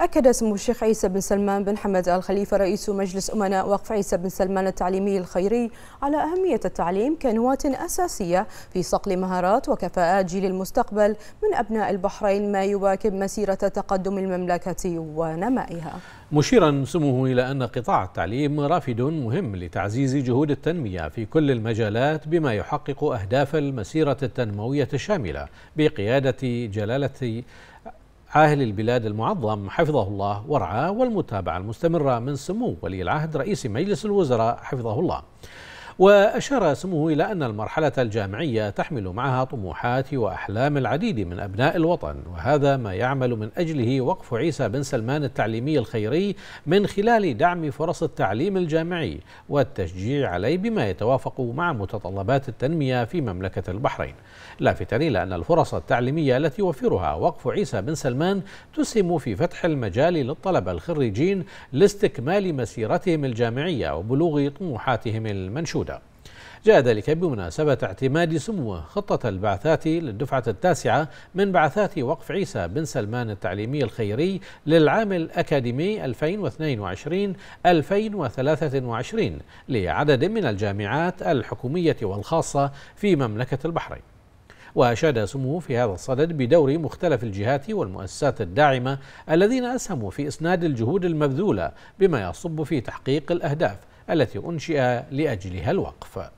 أكد سمو الشيخ عيسى بن سلمان بن حمد آل خليفة رئيس مجلس أمناء وقف عيسى بن سلمان التعليمي الخيري على أهمية التعليم كنواة أساسية في صقل مهارات وكفاءات جيل المستقبل من أبناء البحرين ما يواكب مسيرة تقدم المملكة ونمائها مشيرا سموه إلى أن قطاع التعليم رافد مهم لتعزيز جهود التنمية في كل المجالات بما يحقق أهداف المسيرة التنموية الشاملة بقيادة جلالة عاهل البلاد المعظم حفظه الله ورعاه والمتابعة المستمرة من سمو ولي العهد رئيس مجلس الوزراء حفظه الله وأشار سموه إلى أن المرحلة الجامعية تحمل معها طموحات وأحلام العديد من أبناء الوطن وهذا ما يعمل من أجله وقف عيسى بن سلمان التعليمي الخيري من خلال دعم فرص التعليم الجامعي والتشجيع عليه بما يتوافق مع متطلبات التنمية في مملكة البحرين لافتا إلى أن الفرص التعليمية التي يوفرها وقف عيسى بن سلمان تسهم في فتح المجال للطلبة الخريجين لاستكمال مسيرتهم الجامعية وبلوغ طموحاتهم المنشودة جاء ذلك بمناسبة اعتماد سموه خطة البعثات للدفعة التاسعة من بعثات وقف عيسى بن سلمان التعليمي الخيري للعام الأكاديمي 2022-2023 لعدد من الجامعات الحكومية والخاصة في مملكة البحرين وأشاد سموه في هذا الصدد بدور مختلف الجهات والمؤسسات الداعمة الذين أسهموا في إسناد الجهود المبذولة بما يصب في تحقيق الأهداف التي أنشئ لأجلها الوقف